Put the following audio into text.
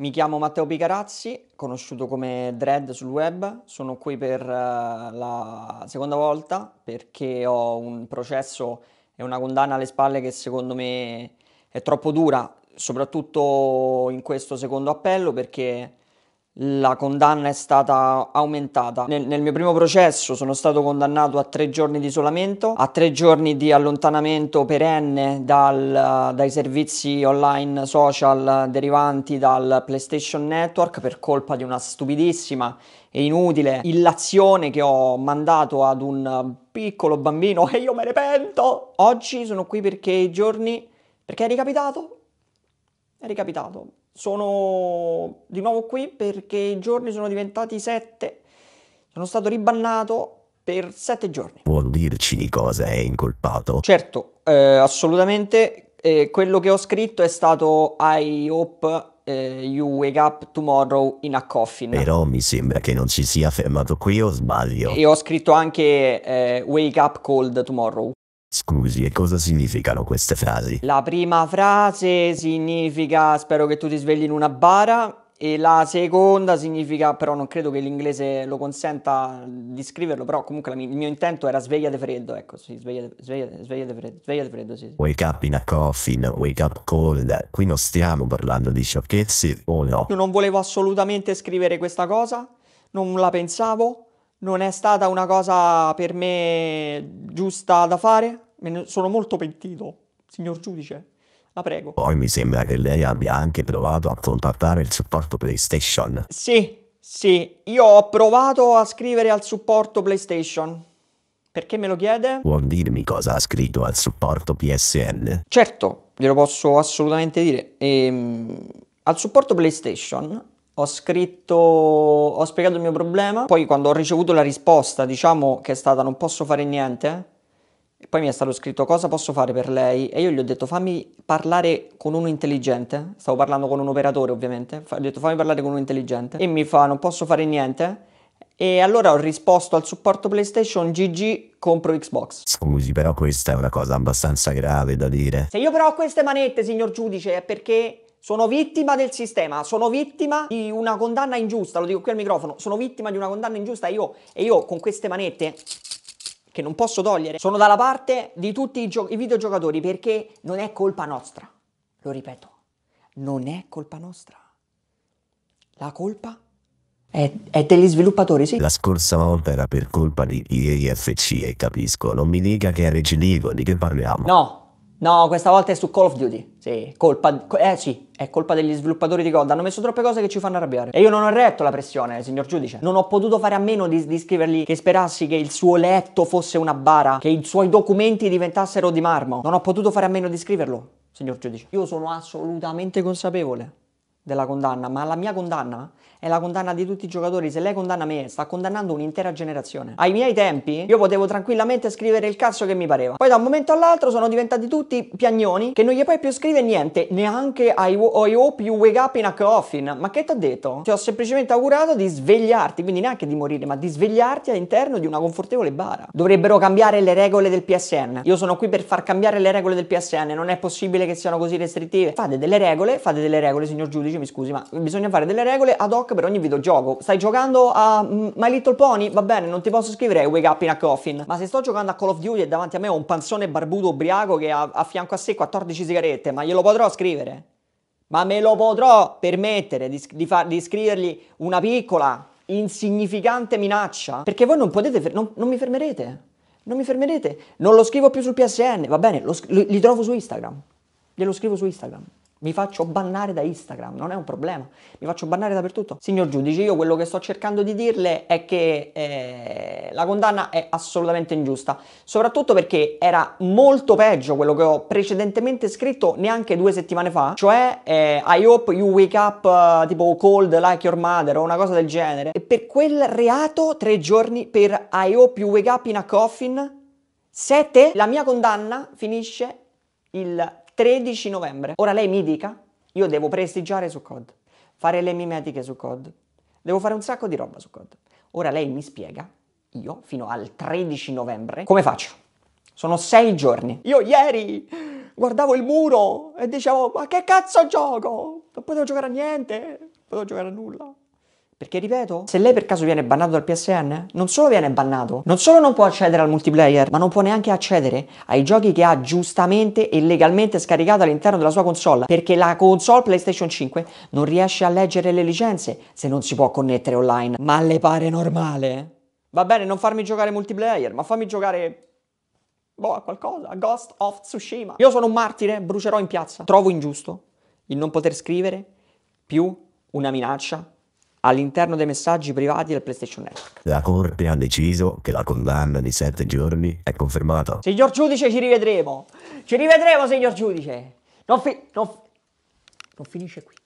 Mi chiamo Matteo Picarazzi, conosciuto come Dread sul web, sono qui per eh, la seconda volta perché ho un processo e una condanna alle spalle che secondo me è troppo dura, soprattutto in questo secondo appello perché la condanna è stata aumentata. Nel, nel, mio primo processo sono stato condannato a tre giorni di isolamento, a tre giorni di allontanamento perenne dal, dai servizi online social derivanti dal PlayStation Network per colpa di una stupidissima e inutile illazione che ho mandato ad un piccolo bambino e io me ne pento. Oggi sono qui perché i giorni... perché è ricapitato? è ricapitato. Sono di nuovo qui perché i giorni sono diventati sette. Sono stato ribannato per sette giorni. Vuol dirci di cosa è incolpato? Certo, eh, assolutamente. Eh, quello che ho scritto è stato I hope eh, you wake up tomorrow in a coffin. Però mi sembra che non ci sia fermato qui o sbaglio. E ho scritto anche eh, wake up cold tomorrow. Scusi, e cosa significano queste frasi? La prima frase significa spero che tu ti svegli in una bara e la seconda significa, però non credo che l'inglese lo consenta di scriverlo, però comunque la, il mio intento era svegliate freddo, ecco, sì, svegliate, svegliate, svegliate freddo, svegliate freddo, sì, sì. Wake up in a coffin, wake up cold, qui non stiamo parlando di sciocchezze o oh no? Io non volevo assolutamente scrivere questa cosa, non la pensavo, non è stata una cosa per me giusta da fare, me ne sono molto pentito, signor giudice. La prego. Poi mi sembra che lei abbia anche provato a contattare il supporto PlayStation. Sì, sì, io ho provato a scrivere al supporto PlayStation. Perché me lo chiede? Vuol dirmi cosa ha scritto al supporto PSN? Certo, glielo posso assolutamente dire. Ehm, al supporto PlayStation ho scritto, ho spiegato il mio problema, poi quando ho ricevuto la risposta, diciamo che è stata non posso fare niente, e poi mi è stato scritto cosa posso fare per lei e io gli ho detto fammi parlare con uno intelligente, stavo parlando con un operatore ovviamente, ho detto fammi parlare con uno intelligente e mi fa non posso fare niente e allora ho risposto al supporto PlayStation GG compro Xbox. Scusi però questa è una cosa abbastanza grave da dire. Se io però ho queste manette signor giudice è perché sono vittima del sistema, sono vittima di una condanna ingiusta, lo dico qui al microfono, sono vittima di una condanna ingiusta e io, e io con queste manette che non posso togliere, sono dalla parte di tutti i, gio- i videogiocatori perché non è colpa nostra, lo ripeto, non è colpa nostra. La colpa è, è, degli sviluppatori, sì. La scorsa volta era per colpa di IFC e capisco, non mi dica che è Regilivo di che parliamo. No, No, questa volta è su Call of Duty. Sì, colpa. Eh sì, è colpa degli sviluppatori di COD. Hanno messo troppe cose che ci fanno arrabbiare. E io non ho retto la pressione, signor giudice. Non ho potuto fare a meno di, di scrivergli che sperassi che il suo letto fosse una bara, che i suoi documenti diventassero di marmo. Non ho potuto fare a meno di scriverlo, signor giudice. Io sono assolutamente consapevole della condanna, ma la mia condanna è la condanna di tutti i giocatori. Se lei condanna me, sta condannando un'intera generazione. Ai miei tempi, io potevo tranquillamente scrivere il cazzo che mi pareva. Poi da un momento all'altro sono diventati tutti piagnoni che non gli puoi più scrivere niente, neanche I, I hope you wake up in a coffin. Ma che ti ho detto? Ti ho semplicemente augurato di svegliarti, quindi neanche di morire, ma di svegliarti all'interno di una confortevole bara. Dovrebbero cambiare le regole del PSN. Io sono qui per far cambiare le regole del PSN, non è possibile che siano così restrittive. Fate delle regole, fate delle regole, signor giudice, mi scusi, ma bisogna fare delle regole ad hoc TikTok per ogni videogioco. Stai giocando a mm, My Little Pony? Va bene, non ti posso scrivere Wake Up in a Coffin. Ma se sto giocando a Call of Duty e davanti a me ho un panzone barbuto ubriaco che ha a fianco a sé 14 sigarette, ma glielo potrò scrivere? Ma me lo potrò permettere di, di, far, di scrivergli una piccola, insignificante minaccia? Perché voi non potete, non, non mi fermerete. Non mi fermerete. Non lo scrivo più sul PSN, va bene, lo, li, li trovo su Instagram. Glielo scrivo su Instagram. Mi faccio bannare da Instagram, non è un problema. Mi faccio bannare dappertutto. Signor giudice, io quello che sto cercando di dirle è che eh, la condanna è assolutamente ingiusta. Soprattutto perché era molto peggio quello che ho precedentemente scritto neanche due settimane fa. Cioè, eh, I hope you wake up uh, tipo cold like your mother o una cosa del genere. E per quel reato, tre giorni per I hope you wake up in a coffin. Sette, la mia condanna finisce il 13 novembre. Ora lei mi dica, io devo prestigiare su COD, fare le mimetiche su COD, devo fare un sacco di roba su COD. Ora lei mi spiega, io fino al 13 novembre, come faccio? Sono sei giorni. Io ieri guardavo il muro e dicevo, ma che cazzo gioco? Non potevo giocare a niente, non potevo giocare a nulla. Perché ripeto, se lei per caso viene bannato dal PSN, non solo viene bannato, non solo non può accedere al multiplayer, ma non può neanche accedere ai giochi che ha giustamente e legalmente scaricato all'interno della sua console, perché la console PlayStation 5 non riesce a leggere le licenze se non si può connettere online. Ma le pare normale? Va bene, non farmi giocare multiplayer, ma fammi giocare boh, a qualcosa, a Ghost of Tsushima. Io sono un martire, brucerò in piazza. Trovo ingiusto il non poter scrivere più una minaccia all'interno dei messaggi privati del PlayStation Network. La Corte ha deciso che la condanna di 7 giorni è confermata. Signor giudice, ci rivedremo. Ci rivedremo, signor giudice. Non, fi- non, non finisce qui.